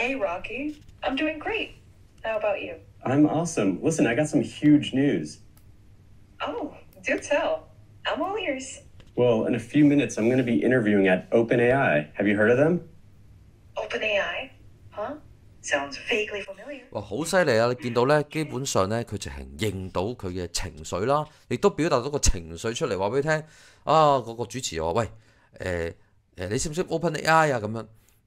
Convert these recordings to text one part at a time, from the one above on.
Hey, Rocky. I'm doing great. How about you? I'm awesome. Listen, I got some huge news. Oh, do tell. I'm all ears. Well, in a few minutes, I'm going to be interviewing at OpenAI. Have you heard of them? OpenAI? Huh? Sounds vaguely familiar. 哇，好犀利啊！你見到咧，基本上咧，佢直情認到佢嘅情緒啦，亦都表達到個情緒出嚟，話俾你聽啊！嗰、那、個主持我喂誒誒、呃呃、你識唔識 OpenAI 啊？咁樣。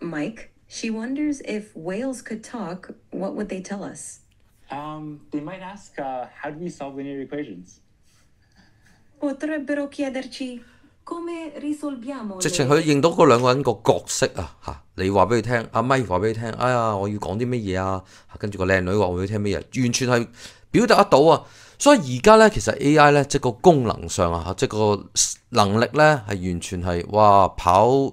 Mike, she wonders if whales could talk, what would they tell us? Um, they might ask, uh, how do we solve linear equations? Potrebbero chiederci come risolviamo Mike 直情佢認到嗰兩個人個角色啊嚇，你話俾佢聽，阿咪話俾佢聽，哎呀，我要講啲乜嘢啊？跟住個靚女話俾佢聽乜嘢，完全係表達得到啊！所以而家咧，其實 A.I. 咧，即係個功能上啊，即係個能力咧，係完全係哇跑